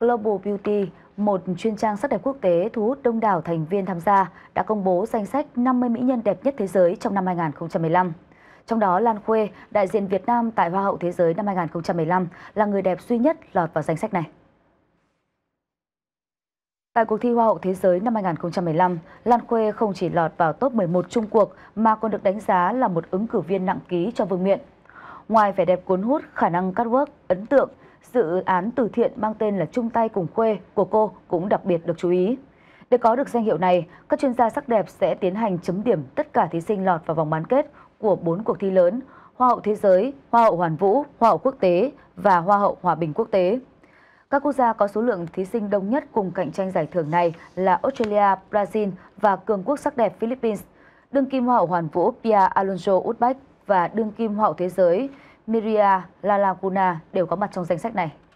Global Beauty, một chuyên trang sắc đẹp quốc tế thu hút đông đảo thành viên tham gia, đã công bố danh sách 50 mỹ nhân đẹp nhất thế giới trong năm 2015. Trong đó, Lan Khuê, đại diện Việt Nam tại Hoa hậu Thế giới năm 2015, là người đẹp duy nhất lọt vào danh sách này. Tại cuộc thi Hoa hậu Thế giới năm 2015, Lan Khuê không chỉ lọt vào top 11 chung cuộc mà còn được đánh giá là một ứng cử viên nặng ký cho Vương Miện. Ngoài vẻ đẹp cuốn hút, khả năng cắt work, ấn tượng, dự án từ thiện mang tên là Chung tay cùng quê của cô cũng đặc biệt được chú ý. Để có được danh hiệu này, các chuyên gia sắc đẹp sẽ tiến hành chấm điểm tất cả thí sinh lọt vào vòng bán kết của 4 cuộc thi lớn Hoa hậu Thế giới, Hoa hậu Hoàn Vũ, Hoa hậu Quốc tế và Hoa hậu Hòa bình Quốc tế. Các quốc gia có số lượng thí sinh đông nhất cùng cạnh tranh giải thưởng này là Australia, Brazil và cường quốc sắc đẹp Philippines. Đương kim Hoa hậu Hoàn Vũ Pia Alonso Uzbek và đương kim Hoa hậu Thế giới Miria Lalaguna đều có mặt trong danh sách này.